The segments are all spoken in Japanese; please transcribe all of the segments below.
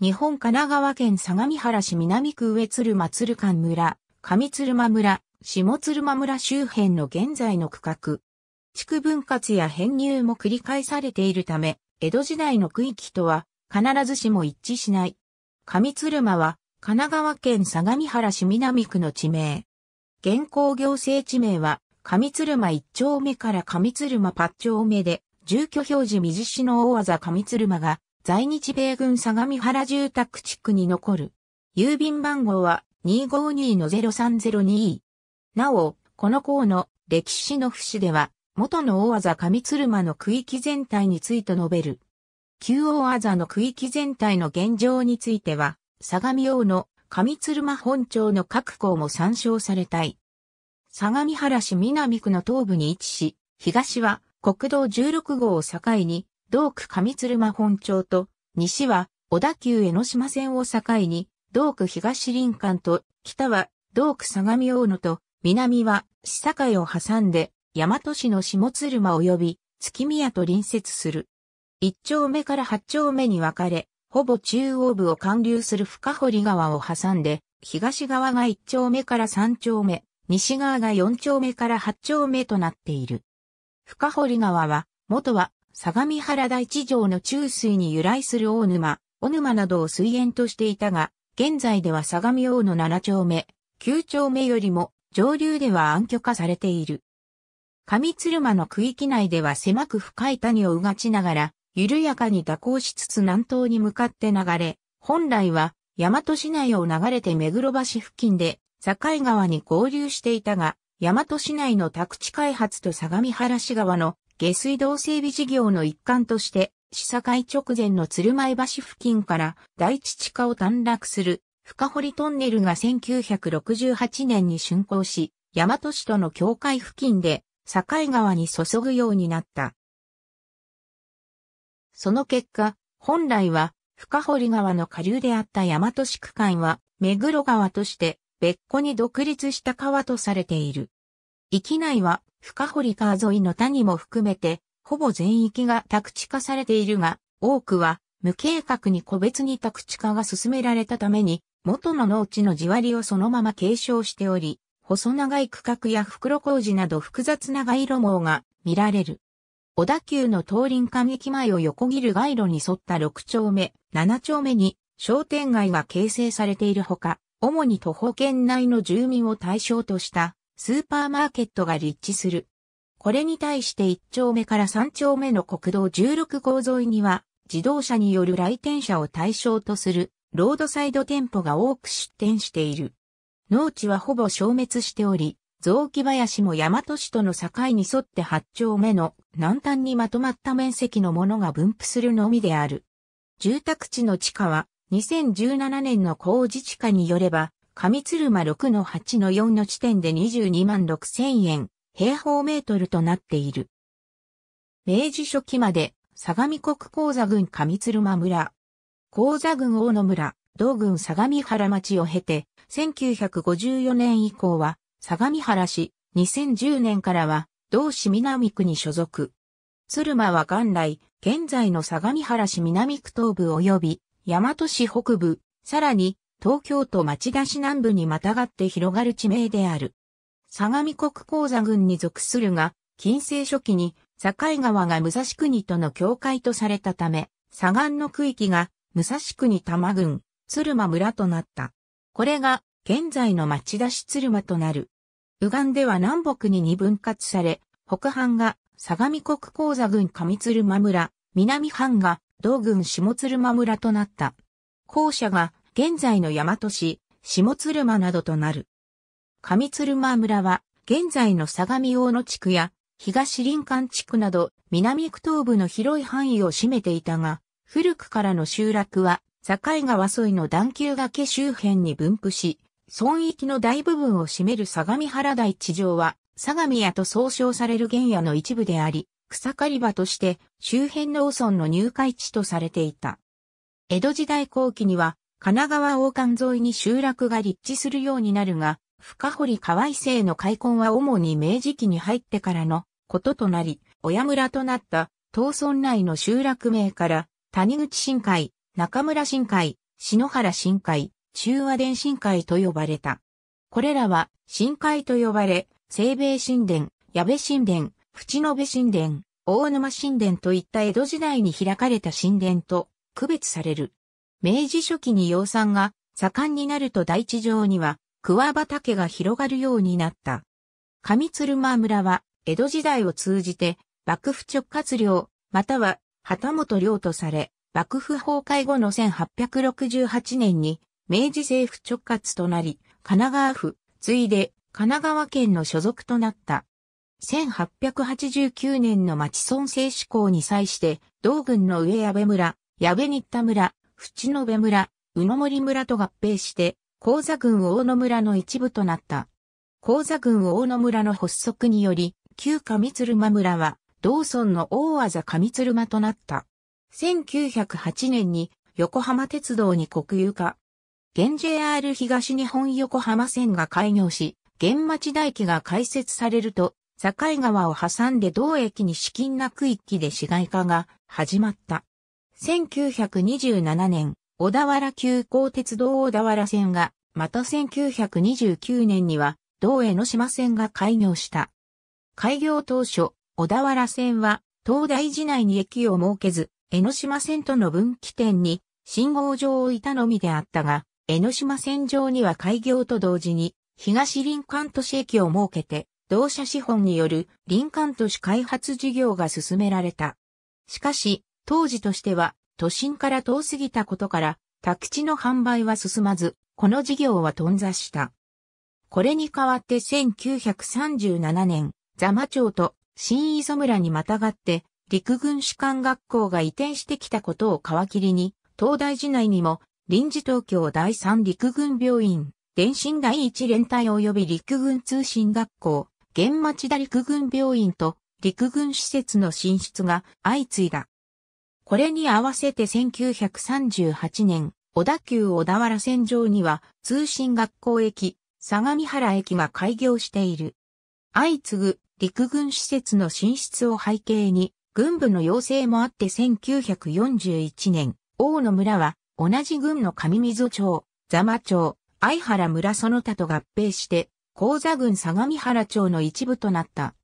日本神奈川県相模原市南区上鶴間鶴間村、上鶴間村、下鶴間村周辺の現在の区画。地区分割や編入も繰り返されているため、江戸時代の区域とは必ずしも一致しない。上鶴間は神奈川県相模原市南区の地名。現行行政地名は上鶴間一丁目から上鶴間八丁目で、住居表示水市の大技上鶴間が在日米軍相模原住宅地区に残る。郵便番号は252-0302。なお、この項の歴史の節では、元の大技上鶴間の区域全体について述べる。旧大技の区域全体の現状については、相模大の上鶴間本町の各校も参照されたい。相模原市南区の東部に位置し、東は国道16号を境に道区上鶴間本町と、西は小田急江ノ島線を境に、道区東林間と、北は道区相模大野と、南は市境を挟んで、大和市の下鶴間及び月宮と隣接する。一丁目から八丁目に分かれ、ほぼ中央部を貫流する深堀川を挟んで、東側が一丁目から三丁目、西側が四丁目から八丁目となっている。深堀川は、元は相模原大地上の中水に由来する大沼、小沼などを水源としていたが、現在では相模大の7丁目、9丁目よりも上流では暗渠化されている。上鶴間の区域内では狭く深い谷をうがちながら、緩やかに蛇行しつつ南東に向かって流れ、本来は大和市内を流れて目黒橋付近で境川に合流していたが、大和市内の宅地開発と相模原市側の下水道整備事業の一環として、市境直前の鶴舞橋付近から大地地下を短絡する深堀トンネルが1968年に竣工し、大和市との境界付近で境川に注ぐようになった。その結果、本来は深堀川の下流であった大和市区間は目黒川として別個に独立した川とされている。域内は深堀川沿いの谷も含めて、ほぼ全域が宅地化されているが、多くは無計画に個別に宅地化が進められたために、元の農地の地割りをそのまま継承しており、細長い区画や袋小路など複雑な街路網が見られる。小田急の東林間駅前を横切る街路に沿った6丁目、7丁目に商店街が形成されているほか、主に徒歩圏内の住民を対象としたスーパーマーケットが立地する。これに対して1丁目から3丁目の国道16号沿いには、自動車による来店者を対象とするロードサイド店舗が多く出店している。農地はほぼ消滅しており、雑木林も大和市との境に沿って8丁目の南端にまとまった面積のものが分布するのみである。住宅地の地下は2017年の工事地下によれば上鶴間6の8の4の地点で22万6千円、平方メートルとなっている。明治初期まで、相模国鉱座郡上鶴間村、鉱座郡大野村、同郡相模原町を経て、1954年以降は、相模原市、2010年からは、同市南区に所属。鶴間は元来、現在の相模原市南区東部及び、大和市北部、さらに、東京都町田市南部にまたがって広がる地名である。相模国鉱座群に属するが、近世初期に境川が武蔵国との境界とされたため、左岸の区域が武蔵国多摩郡、鶴間村となった。これが現在の町田市鶴間となる。右岸では南北に二分割され、北藩が相模国鉱座群上鶴間村、南藩が同郡下鶴間村となった。校舎が現在の大和市、下鶴間などとなる。上鶴間村は、現在の相模大野地区や、東林間地区など、南区東部の広い範囲を占めていたが、古くからの集落は、境川沿いの段丘崖周辺に分布し、村域の大部分を占める相模原台地上は、相模屋と総称される原野の一部であり、草刈り場として周辺農村の入会地とされていた。江戸時代後期には神奈川王冠沿いに集落が立地するようになるが、深堀河合生の開墾は主に明治期に入ってからのこととなり、親村となった東村内の集落名から、谷口新海、中村新海、篠原新海、中和殿新海と呼ばれた。これらは、新海と呼ばれ、西米神殿、矢部神殿、淵野部神殿、大沼神殿といった江戸時代に開かれた神殿と区別される。明治初期に養蚕が盛んになると大地上には桑畑が広がるようになった。上鶴間村は江戸時代を通じて幕府直轄領または旗本領とされ、幕府崩壊後の1868年に明治政府直轄となり、神奈川府、ついで神奈川県の所属となった。1889年の町村政志向に際して、同郡の上矢部村、矢部新田村、淵野辺村、宇野森村と合併して、高座郡大野村の一部となった。高座郡大野村の発足により、旧上鶴間村は、道村の大和上鶴間となった。1908年に横浜鉄道に国有化。現 JR 東日本横浜線が開業し、現町大駅が開設されると、境川を挟んで同駅に資金な区域で市街化が始まった。1927年、小田原急行鉄道小田原線が、また1929年には、同江ノ島線が開業した。開業当初、小田原線は、東大寺内に駅を設けず、江ノ島線との分岐点に、信号場を置いたのみであったが、江ノ島線上には開業と同時に、東林間都市駅を設けて、同社資本による林間都市開発事業が進められた。しかし、当時としては都心から遠すぎたことから、宅地の販売は進まず、この事業は頓挫した。これに代わって1937年、座間町と新磯村にまたがって、陸軍士官学校が移転してきたことを皮切りに、東大寺内にも、臨時東京第三陸軍病院、電信第一連隊及び陸軍通信学校、現町田陸軍病院と陸軍施設の進出が相次いだ。これに合わせて1938年、小田急小田原線上には通信学校駅、相模原駅が開業している。相次ぐ陸軍施設の進出を背景に、軍部の要請もあって1941年、大野村は同じ軍の上溝町、座間町、相原村その他と合併して、高座郡相模原町の一部となった。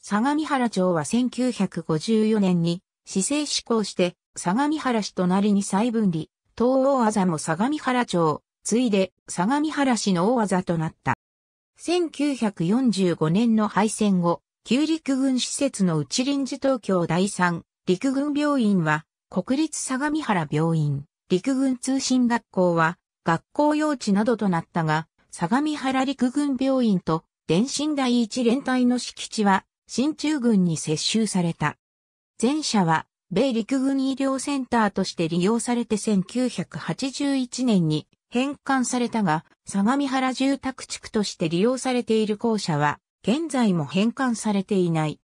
相模原町は1954年に市政施行して、相模原市隣に再分離、東大和も相模原町、ついで相模原市の大和となった。1945年の敗戦後、旧陸軍施設の内臨時東京第3陸軍病院は国立相模原病院、陸軍通信学校は学校用地などとなったが、相模原陸軍病院と電信第一連隊の敷地は新中軍に接収された。前者は、米陸軍医療センターとして利用されて1981年に返還されたが、相模原住宅地区として利用されている校舎は、現在も返還されていない。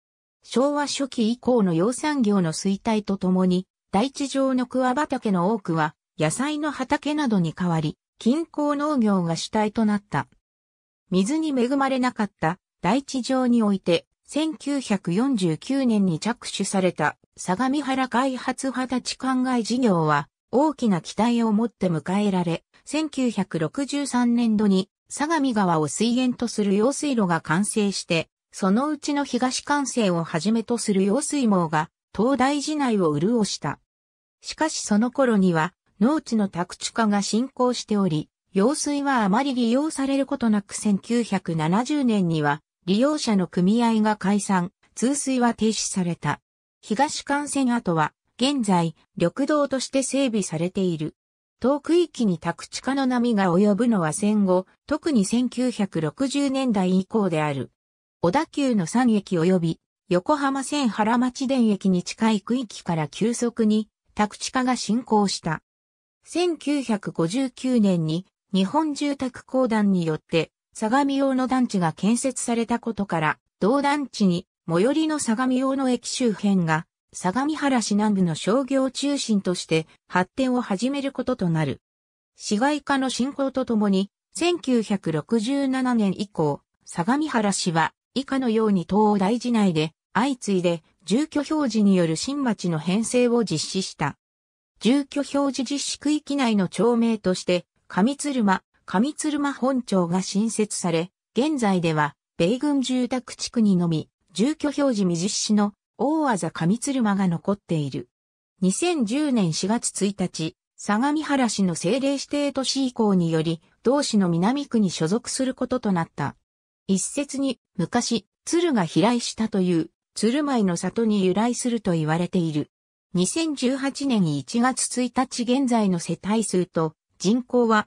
昭和初期以降の養蚕業の衰退とともに、大地上の桑畑の多くは、野菜の畑などに変わり、近郊農業が主体となった。水に恵まれなかった大地上において、1949年に着手された相模原開発派立ち灌漑事業は大きな期待を持って迎えられ、1963年度に相模川を水源とする用水路が完成して、そのうちの東完成をはじめとする用水網が東大寺内を潤した。しかしその頃には農地の宅地化が進行しており、用水はあまり利用されることなく1970年には利用者の組合が解散、通水は停止された。東幹線跡は、現在、緑道として整備されている。遠区域に宅地化の波が及ぶのは戦後、特に1960年代以降である。小田急の3駅及び、横浜線原町電駅に近い区域から急速に宅地化が進行した。1959年に日本住宅公団によって相模用の団地が建設されたことから、同団地に最寄りの相模用の駅周辺が、相模原市南部の商業中心として発展を始めることとなる。市街化の進行とともに、1967年以降、相模原市は以下のように東大寺内で相次いで住居表示による新町の編成を実施した。住居表示実施区域内の町名として、上鶴間、上鶴間本町が新設され、現在では、米軍住宅地区にのみ、住居表示未実施の大技上鶴間が残っている。2010年4月1日、相模原市の政令指定都市移行により、同市の南区に所属することとなった。一説に、昔、鶴が飛来したという、鶴舞の里に由来すると言われている。2018年1月1日現在の世帯数と人口は